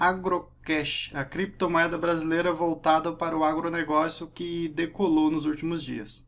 Agrocash, a criptomoeda brasileira voltada para o agronegócio que decolou nos últimos dias.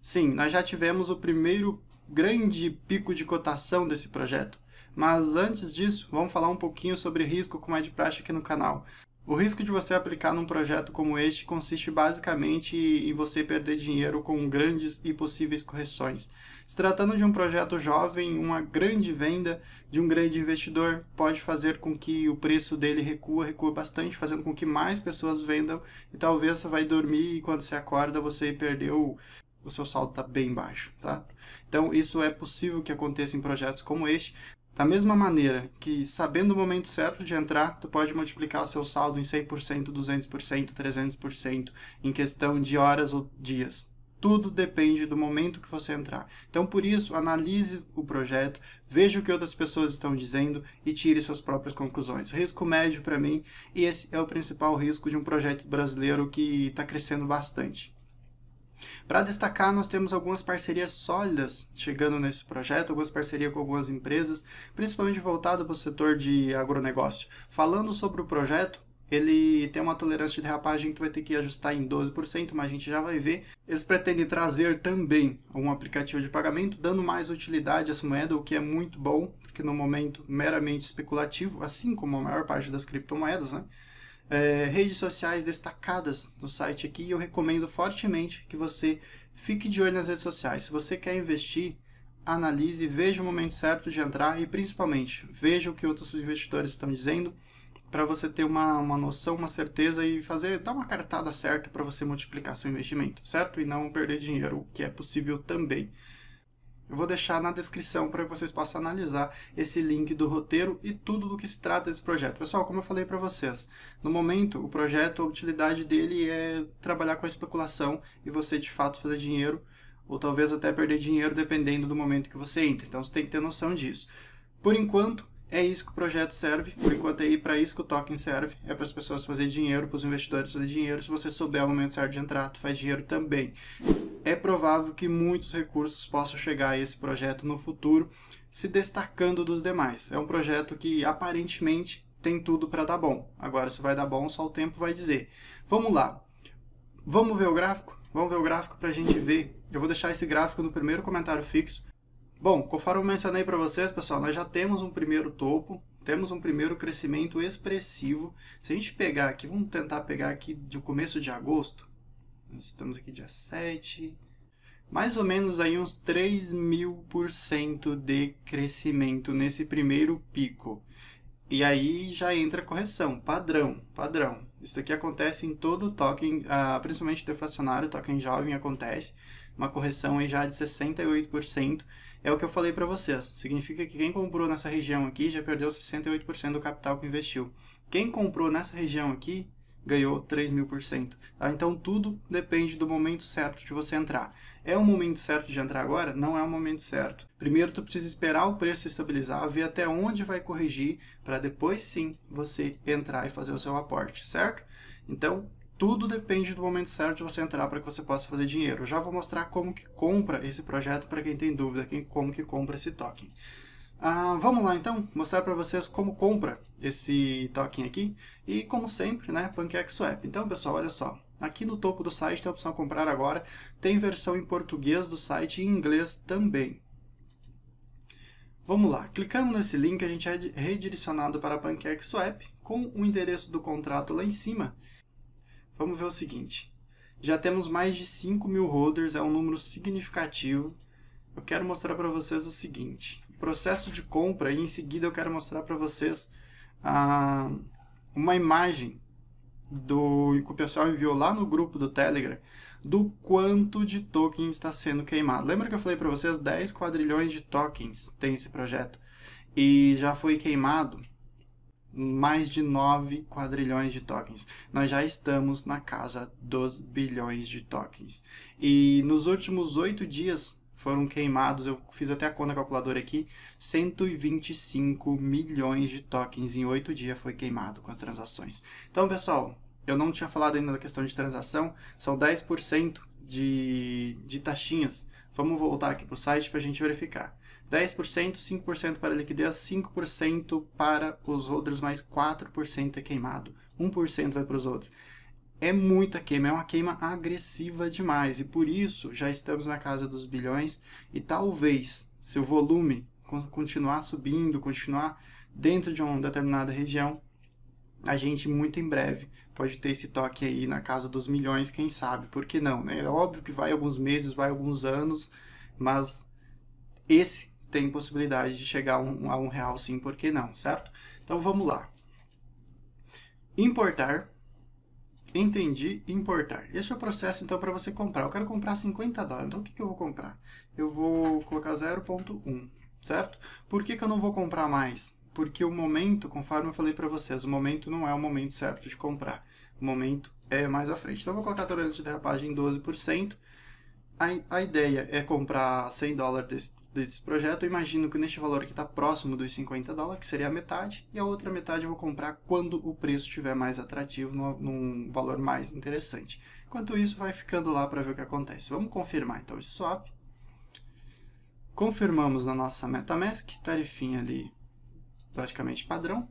Sim, nós já tivemos o primeiro grande pico de cotação desse projeto. Mas antes disso, vamos falar um pouquinho sobre risco, como é de prática aqui no canal. O risco de você aplicar num projeto como este consiste basicamente em você perder dinheiro com grandes e possíveis correções. Se tratando de um projeto jovem, uma grande venda de um grande investidor pode fazer com que o preço dele recua, recua bastante, fazendo com que mais pessoas vendam e talvez você vai dormir e quando você acorda você perdeu o seu saldo está bem baixo, tá? Então, isso é possível que aconteça em projetos como este, da mesma maneira que, sabendo o momento certo de entrar, tu pode multiplicar o seu saldo em 100%, 200%, 300% em questão de horas ou dias. Tudo depende do momento que você entrar. Então, por isso, analise o projeto, veja o que outras pessoas estão dizendo e tire suas próprias conclusões. Risco médio para mim, e esse é o principal risco de um projeto brasileiro que está crescendo bastante. Para destacar, nós temos algumas parcerias sólidas chegando nesse projeto, algumas parcerias com algumas empresas, principalmente voltado para o setor de agronegócio. Falando sobre o projeto, ele tem uma tolerância de derrapagem que vai ter que ajustar em 12%, mas a gente já vai ver. Eles pretendem trazer também um aplicativo de pagamento, dando mais utilidade a essa moeda, o que é muito bom, porque no momento meramente especulativo, assim como a maior parte das criptomoedas, né? é, redes sociais destacadas no site aqui e eu recomendo fortemente que você fique de olho nas redes sociais. Se você quer investir, analise, veja o momento certo de entrar e principalmente veja o que outros investidores estão dizendo para você ter uma, uma noção, uma certeza e fazer dar uma cartada certa para você multiplicar seu investimento, certo? E não perder dinheiro, o que é possível também. Eu vou deixar na descrição para que vocês possam analisar esse link do roteiro e tudo do que se trata desse projeto. Pessoal, como eu falei para vocês, no momento o projeto, a utilidade dele é trabalhar com a especulação e você de fato fazer dinheiro, ou talvez até perder dinheiro dependendo do momento que você entra. Então você tem que ter noção disso. Por enquanto, é isso que o projeto serve. Por enquanto aí, é para isso que o token serve. É para as pessoas fazerem dinheiro, para os investidores fazerem dinheiro. Se você souber o momento certo de entrar, tu faz dinheiro também. É provável que muitos recursos possam chegar a esse projeto no futuro, se destacando dos demais. É um projeto que aparentemente tem tudo para dar bom. Agora, se vai dar bom, só o tempo vai dizer. Vamos lá. Vamos ver o gráfico? Vamos ver o gráfico para a gente ver. Eu vou deixar esse gráfico no primeiro comentário fixo. Bom, conforme eu mencionei para vocês, pessoal, nós já temos um primeiro topo, temos um primeiro crescimento expressivo. Se a gente pegar aqui, vamos tentar pegar aqui de começo de agosto, nós estamos aqui dia 7, mais ou menos aí uns 3 mil por cento de crescimento nesse primeiro pico. E aí já entra a correção, padrão, padrão. Isso aqui acontece em todo token, ah, principalmente deflacionário, token jovem acontece uma correção aí já de 68%. É o que eu falei para vocês. Significa que quem comprou nessa região aqui já perdeu 68% do capital que investiu. Quem comprou nessa região aqui ganhou 3 mil por cento. Tá? Então tudo depende do momento certo de você entrar. É o momento certo de entrar agora? Não é o momento certo. Primeiro tu precisa esperar o preço estabilizar, ver até onde vai corrigir, para depois sim você entrar e fazer o seu aporte, certo? Então tudo depende do momento certo de você entrar para que você possa fazer dinheiro. Eu já vou mostrar como que compra esse projeto para quem tem dúvida, quem, como que compra esse token. Ah, vamos lá então, mostrar para vocês como compra esse token aqui. E como sempre, né, PancakeSwap. Então pessoal, olha só, Aqui no topo do site tem a opção comprar agora, tem versão em português do site e em inglês também. Vamos lá, clicando nesse link a gente é redirecionado para a PancakeSwap com o endereço do contrato lá em cima Vamos ver o seguinte. Já temos mais de 5 mil holders, é um número significativo. Eu quero mostrar para vocês o seguinte. Processo de compra e em seguida eu quero mostrar para vocês ah, uma imagem do que o pessoal enviou lá no grupo do Telegram do quanto de token está sendo queimado. Lembra que eu falei para vocês 10 quadrilhões de tokens tem esse projeto e já foi queimado mais de 9 quadrilhões de tokens. Nós já estamos na casa dos bilhões de tokens. E nos últimos 8 dias foram queimados, eu fiz até a conta calculadora aqui, 125 milhões de tokens em 8 dias foi queimado com as transações. Então, pessoal, eu não tinha falado ainda da questão de transação, são 10% de, de taxinhas. Vamos voltar aqui para o site para a gente verificar. 10%, 5% para a liquidez, 5% para os outros, mais 4% é queimado. 1% vai para os outros. É muita queima, é uma queima agressiva demais. E por isso já estamos na casa dos bilhões. E talvez, se o volume continuar subindo, continuar dentro de uma determinada região, a gente muito em breve pode ter esse toque aí na casa dos milhões, quem sabe, por que não? Né? É óbvio que vai alguns meses, vai alguns anos, mas esse tem possibilidade de chegar a um, a um real sim, por que não, certo? Então vamos lá. Importar. Entendi, importar. Este é o processo então para você comprar. Eu quero comprar 50 dólares, então o que, que eu vou comprar? Eu vou colocar 0.1, certo? Por que, que eu não vou comprar mais? Porque o momento, conforme eu falei para vocês, o momento não é o momento certo de comprar. O momento é mais à frente. Então eu vou colocar a tolerância de derrapagem em 12%. A, a ideia é comprar 100 dólares desse projeto, eu imagino que neste valor que está próximo dos 50 dólares, que seria a metade, e a outra metade eu vou comprar quando o preço estiver mais atrativo, no, num valor mais interessante. Enquanto isso, vai ficando lá para ver o que acontece. Vamos confirmar então esse swap. Confirmamos na nossa MetaMask, tarifinha ali praticamente padrão.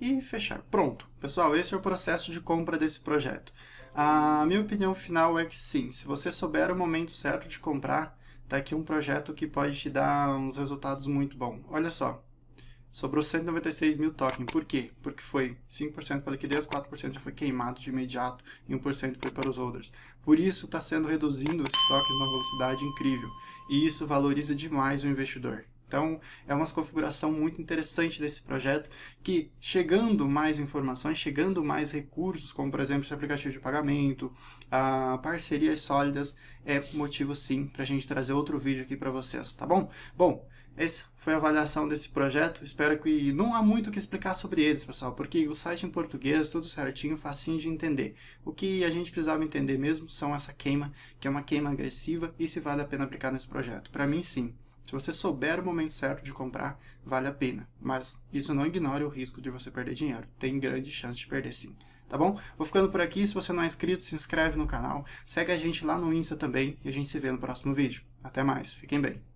E fechar. Pronto. Pessoal, esse é o processo de compra desse projeto. A minha opinião final é que sim, se você souber o momento certo de comprar, tá aqui um projeto que pode te dar uns resultados muito bons. Olha só, sobrou 196 mil tokens. Por quê? Porque foi 5% para liquidez, 4% já foi queimado de imediato e 1% foi para os holders. Por isso, está sendo reduzindo esses tokens numa velocidade incrível. E isso valoriza demais o investidor. Então, é uma configuração muito interessante desse projeto, que chegando mais informações, chegando mais recursos, como por exemplo esse aplicativo de pagamento, a parcerias sólidas, é motivo sim para a gente trazer outro vídeo aqui para vocês, tá bom? Bom, essa foi a avaliação desse projeto. Espero que não há muito o que explicar sobre eles, pessoal, porque o site em português, tudo certinho, facinho de entender. O que a gente precisava entender mesmo são essa queima, que é uma queima agressiva, e se vale a pena aplicar nesse projeto. Para mim, sim. Se você souber o momento certo de comprar, vale a pena, mas isso não ignore o risco de você perder dinheiro. Tem grande chance de perder sim. Tá bom? Vou ficando por aqui. Se você não é inscrito, se inscreve no canal. Segue a gente lá no Insta também. E a gente se vê no próximo vídeo. Até mais. Fiquem bem.